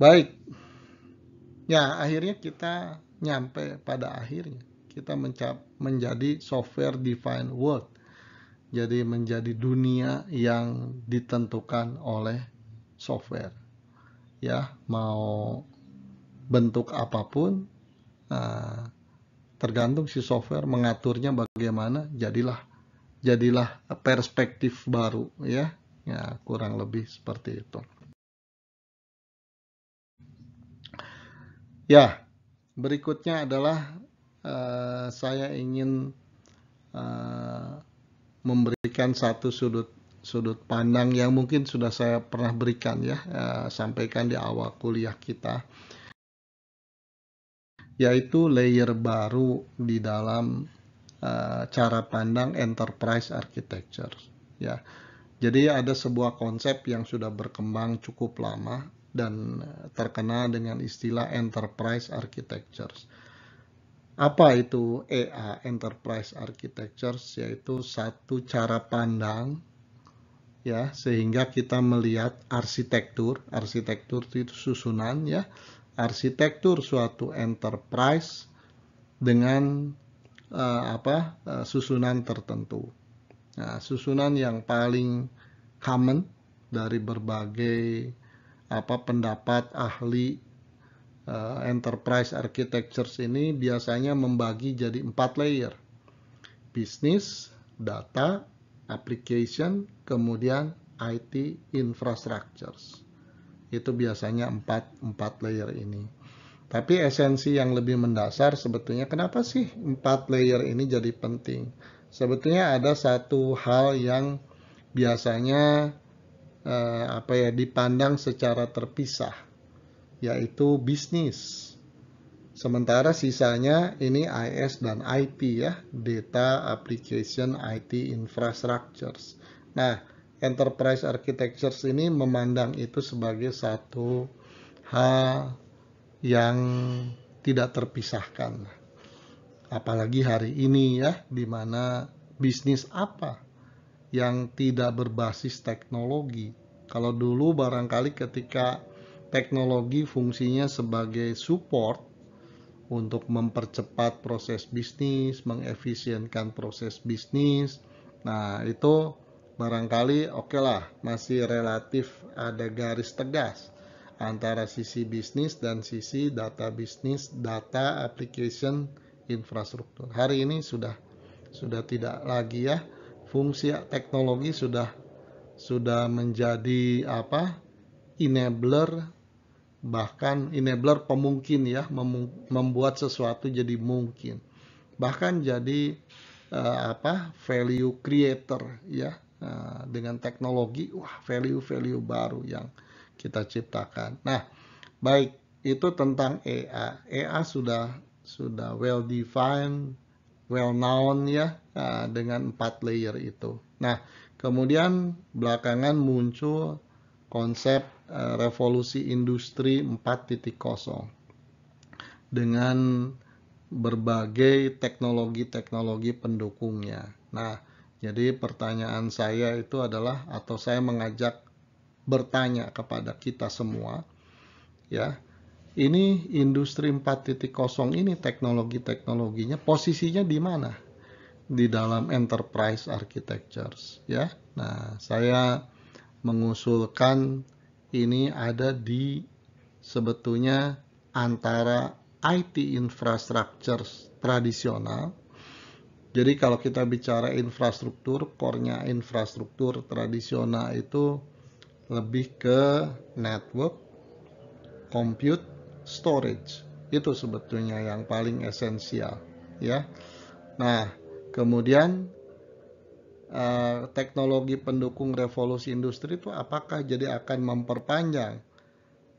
Baik. Ya, akhirnya kita nyampe pada akhirnya. Kita mencap menjadi software defined world. Jadi menjadi dunia yang ditentukan oleh software. Ya, mau bentuk apapun, nah, tergantung si software mengaturnya bagaimana jadilah jadilah perspektif baru ya ya kurang lebih seperti itu ya berikutnya adalah uh, saya ingin uh, memberikan satu sudut sudut pandang yang mungkin sudah saya pernah berikan ya uh, sampaikan di awal kuliah kita yaitu layer baru di dalam uh, cara pandang enterprise architecture ya. Jadi ada sebuah konsep yang sudah berkembang cukup lama dan terkenal dengan istilah enterprise architecture. Apa itu EA enterprise architecture? Yaitu satu cara pandang ya sehingga kita melihat arsitektur, arsitektur itu susunan ya arsitektur suatu enterprise dengan uh, apa uh, susunan tertentu. Nah, susunan yang paling common dari berbagai apa pendapat ahli uh, enterprise architectures ini biasanya membagi jadi empat layer. Bisnis, data, application, kemudian IT infrastructures itu biasanya empat empat layer ini. Tapi esensi yang lebih mendasar sebetulnya kenapa sih empat layer ini jadi penting? Sebetulnya ada satu hal yang biasanya eh, apa ya dipandang secara terpisah yaitu bisnis. Sementara sisanya ini IS dan IT ya, data application IT infrastructures. Nah, enterprise architectures ini memandang itu sebagai satu hal yang tidak terpisahkan. Apalagi hari ini ya, di mana bisnis apa yang tidak berbasis teknologi. Kalau dulu barangkali ketika teknologi fungsinya sebagai support untuk mempercepat proses bisnis, mengefisienkan proses bisnis. Nah, itu barangkali oke okay lah masih relatif ada garis tegas antara sisi bisnis dan sisi data bisnis, data application infrastruktur. Hari ini sudah sudah tidak lagi ya fungsi teknologi sudah sudah menjadi apa? enabler bahkan enabler pemungkin ya membuat sesuatu jadi mungkin bahkan jadi uh, apa value creator ya Nah, dengan teknologi, wah value-value baru yang kita ciptakan. Nah, baik itu tentang EA. EA sudah sudah well defined, well known ya nah, dengan empat layer itu. Nah, kemudian belakangan muncul konsep uh, revolusi industri 4.0 dengan berbagai teknologi-teknologi pendukungnya. Nah, jadi pertanyaan saya itu adalah atau saya mengajak bertanya kepada kita semua ya. Ini industri 4.0 ini teknologi-teknologinya posisinya di mana? Di dalam enterprise architectures ya. Nah, saya mengusulkan ini ada di sebetulnya antara IT infrastructures tradisional jadi kalau kita bicara infrastruktur, core infrastruktur tradisional itu lebih ke network, compute, storage. Itu sebetulnya yang paling esensial, ya. Nah, kemudian eh, teknologi pendukung revolusi industri itu apakah jadi akan memperpanjang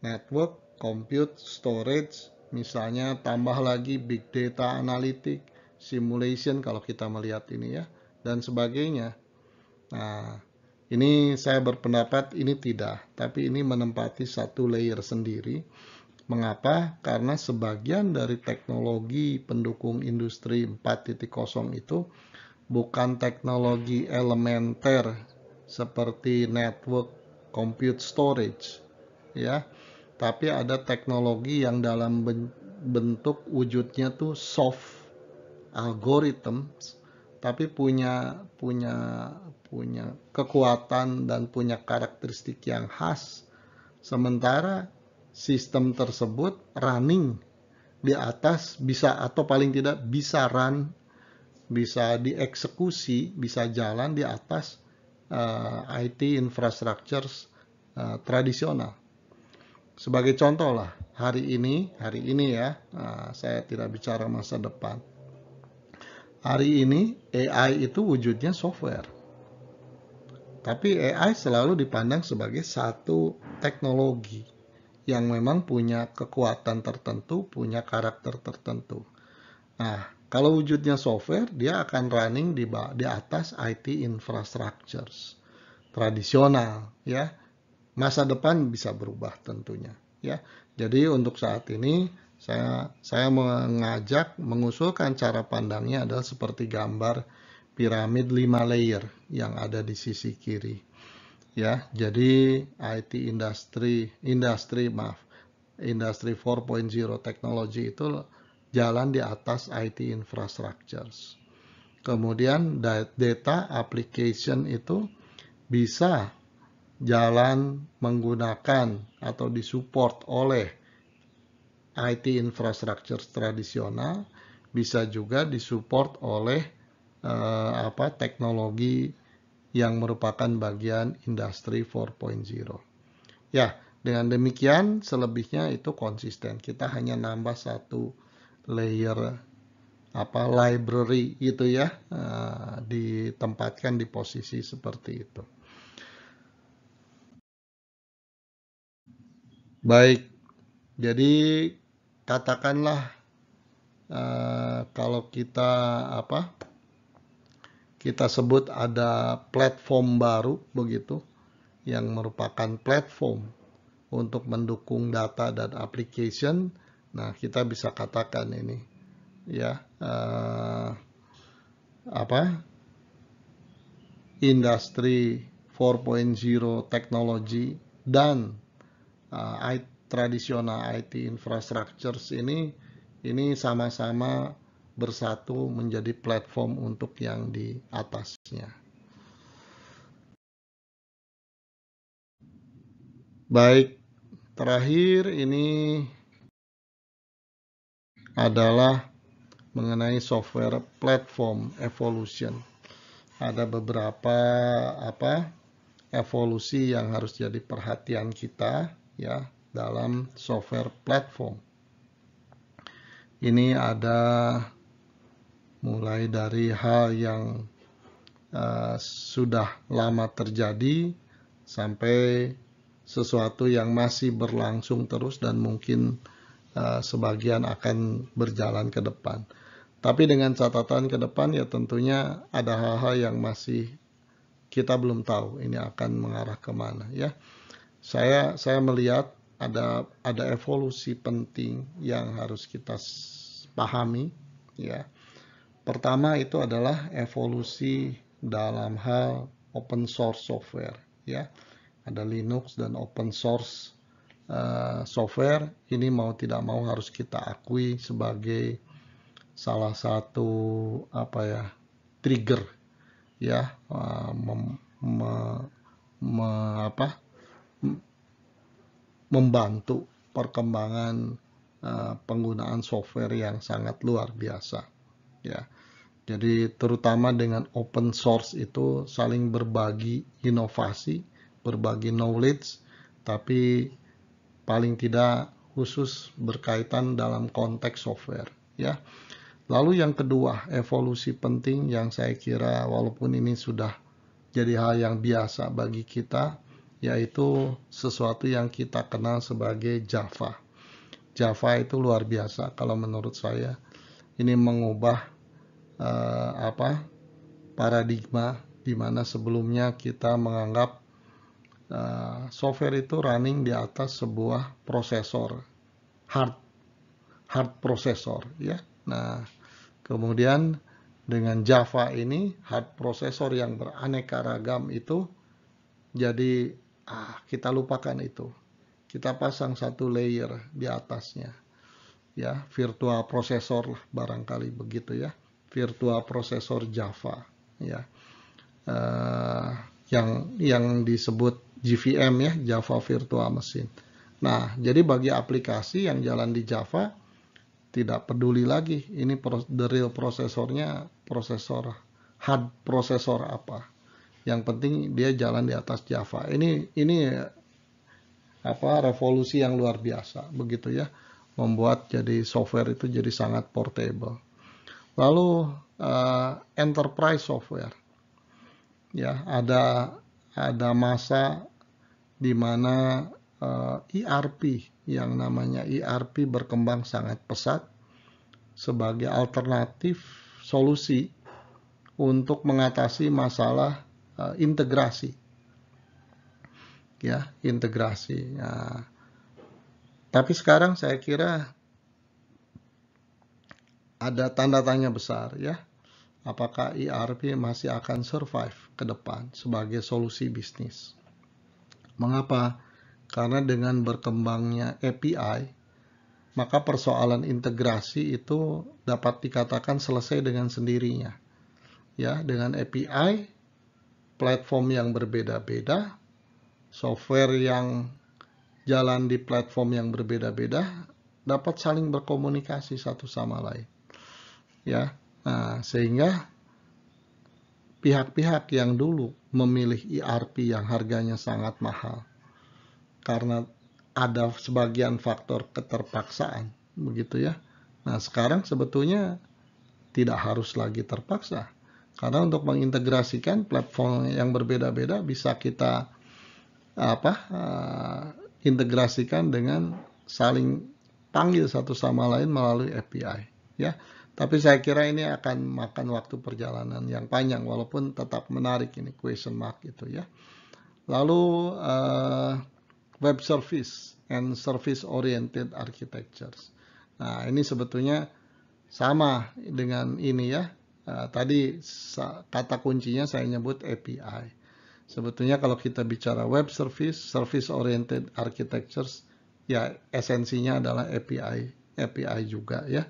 network, compute, storage, misalnya tambah lagi big data analitik simulation kalau kita melihat ini ya dan sebagainya. Nah, ini saya berpendapat ini tidak, tapi ini menempati satu layer sendiri. Mengapa? Karena sebagian dari teknologi pendukung industri 4.0 itu bukan teknologi elementer seperti network compute storage ya, tapi ada teknologi yang dalam bentuk wujudnya tuh soft Algoritma, tapi punya punya punya kekuatan dan punya karakteristik yang khas sementara sistem tersebut running di atas bisa atau paling tidak bisa run bisa dieksekusi bisa jalan di atas uh, eh, IT infrastructures uh, tradisional sebagai contoh lah hari ini hari ini ya uh, saya tidak bicara masa depan hari ini AI itu wujudnya software. Tapi AI selalu dipandang sebagai satu teknologi yang memang punya kekuatan tertentu, punya karakter tertentu. Nah, kalau wujudnya software, dia akan running di, di atas IT infrastructures tradisional, ya. Masa depan bisa berubah tentunya, ya. Jadi untuk saat ini saya saya mengajak mengusulkan cara pandangnya adalah seperti gambar piramid 5 layer yang ada di sisi kiri. Ya, jadi IT industri industri maaf, industri 4.0 teknologi itu jalan di atas IT infrastructures. Kemudian data application itu bisa jalan menggunakan atau disupport oleh IT infrastructure tradisional bisa juga disupport oleh uh, apa teknologi yang merupakan bagian industri 4.0. Ya, dengan demikian selebihnya itu konsisten. Kita hanya nambah satu layer apa library itu ya uh, ditempatkan di posisi seperti itu. Baik, jadi katakanlah uh, kalau kita apa kita sebut ada platform baru begitu yang merupakan platform untuk mendukung data dan application. Nah, kita bisa katakan ini ya uh, apa? industri 4.0 teknologi dan uh, tradisional IT infrastructures ini ini sama-sama bersatu menjadi platform untuk yang di atasnya. Baik, terakhir ini adalah mengenai software platform evolution. Ada beberapa apa evolusi yang harus jadi perhatian kita ya dalam software platform. Ini ada mulai dari hal yang uh, sudah lama terjadi sampai sesuatu yang masih berlangsung terus dan mungkin uh, sebagian akan berjalan ke depan. Tapi dengan catatan ke depan ya tentunya ada hal-hal yang masih kita belum tahu ini akan mengarah kemana ya. Saya saya melihat ada ada evolusi penting yang harus kita pahami ya. Pertama itu adalah evolusi dalam hal open source software ya. Ada Linux dan open source uh, software ini mau tidak mau harus kita akui sebagai salah satu apa ya trigger ya uh, mem, me, me, apa membantu perkembangan uh, penggunaan software yang sangat luar biasa ya jadi terutama dengan open source itu saling berbagi inovasi berbagi knowledge tapi paling tidak khusus berkaitan dalam konteks software ya lalu yang kedua evolusi penting yang saya kira walaupun ini sudah jadi hal yang biasa bagi kita yaitu sesuatu yang kita kenal sebagai Java. Java itu luar biasa kalau menurut saya. Ini mengubah uh, apa paradigma di mana sebelumnya kita menganggap uh, software itu running di atas sebuah prosesor hard hard prosesor ya. Nah, kemudian dengan Java ini hard prosesor yang beraneka ragam itu jadi ah, kita lupakan itu. Kita pasang satu layer di atasnya. Ya, virtual processor lah barangkali begitu ya. Virtual processor Java ya. Uh, yang yang disebut JVM ya, Java Virtual Machine. Nah, jadi bagi aplikasi yang jalan di Java tidak peduli lagi ini the real prosesornya prosesor hard prosesor apa yang penting dia jalan di atas Java ini ini apa revolusi yang luar biasa begitu ya membuat jadi software itu jadi sangat portable lalu uh, enterprise software ya ada ada masa di mana uh, eh, ERP yang namanya ERP berkembang sangat pesat sebagai alternatif solusi untuk mengatasi masalah uh, integrasi. Ya, integrasi. ya. tapi sekarang saya kira ada tanda tanya besar ya. Apakah ERP masih akan survive ke depan sebagai solusi bisnis? Mengapa? Karena dengan berkembangnya API, maka persoalan integrasi itu dapat dikatakan selesai dengan sendirinya. Ya, dengan API platform yang berbeda-beda, software yang jalan di platform yang berbeda-beda dapat saling berkomunikasi satu sama lain. Ya. Nah, sehingga pihak-pihak yang dulu memilih ERP yang harganya sangat mahal karena ada sebagian faktor keterpaksaan, begitu ya. Nah, sekarang sebetulnya tidak harus lagi terpaksa karena untuk mengintegrasikan platform yang berbeda-beda bisa kita apa uh, integrasikan dengan saling panggil satu sama lain melalui API ya. Tapi saya kira ini akan makan waktu perjalanan yang panjang walaupun tetap menarik ini question mark itu ya. Lalu uh, web service and service oriented architectures. Nah, ini sebetulnya sama dengan ini ya. Eh, tadi kata kuncinya saya nyebut API. Sebetulnya kalau kita bicara web service, service oriented architectures, ya esensinya adalah API, API juga ya.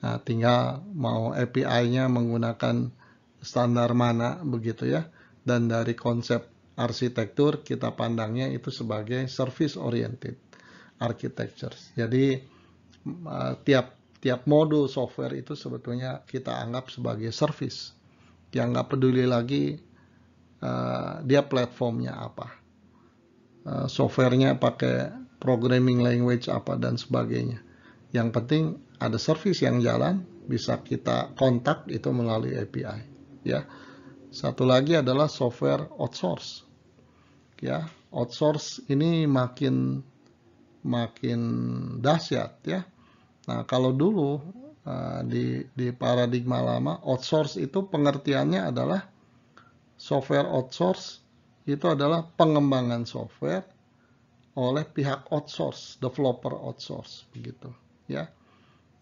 Nah, tinggal mau API-nya menggunakan standar mana begitu ya. Dan dari konsep arsitektur kita pandangnya itu sebagai service oriented architectures. Jadi eh, tiap tiap modul software itu sebetulnya kita anggap sebagai service yang nggak peduli lagi uh, dia platformnya apa uh, softwarenya pakai programming language apa dan sebagainya yang penting ada service yang jalan bisa kita kontak itu melalui API ya satu lagi adalah software outsource ya outsource ini makin makin dahsyat ya Nah, kalau dulu uh, di, di paradigma lama, outsource itu pengertiannya adalah software outsource itu adalah pengembangan software oleh pihak outsource, developer outsource begitu, ya.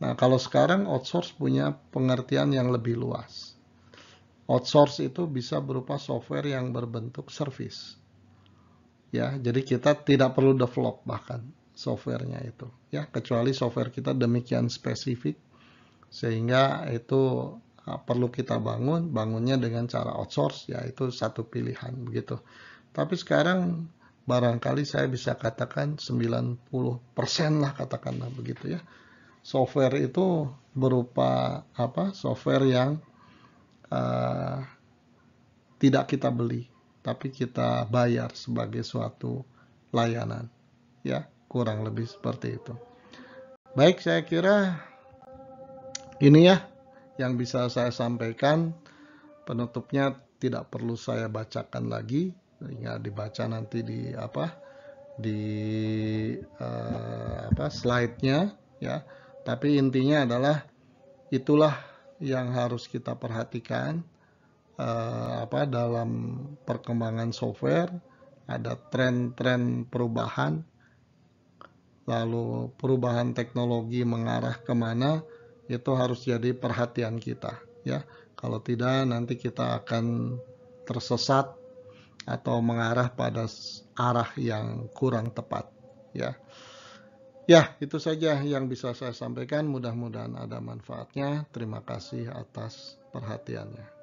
Nah, kalau sekarang outsource punya pengertian yang lebih luas. Outsource itu bisa berupa software yang berbentuk service. Ya, jadi kita tidak perlu develop bahkan softwarenya itu ya kecuali software kita demikian spesifik sehingga itu ah, perlu kita bangun bangunnya dengan cara outsource yaitu satu pilihan begitu tapi sekarang barangkali saya bisa katakan 90% lah katakanlah begitu ya software itu berupa apa software yang uh, tidak kita beli tapi kita bayar sebagai suatu layanan ya kurang lebih seperti itu baik saya kira ini ya yang bisa saya sampaikan penutupnya tidak perlu saya bacakan lagi sehingga dibaca nanti di apa di uh, apa slide-nya ya tapi intinya adalah itulah yang harus kita perhatikan uh, apa dalam perkembangan software ada tren-tren perubahan lalu perubahan teknologi mengarah kemana itu harus jadi perhatian kita ya kalau tidak nanti kita akan tersesat atau mengarah pada arah yang kurang tepat ya ya itu saja yang bisa saya sampaikan mudah-mudahan ada manfaatnya terima kasih atas perhatiannya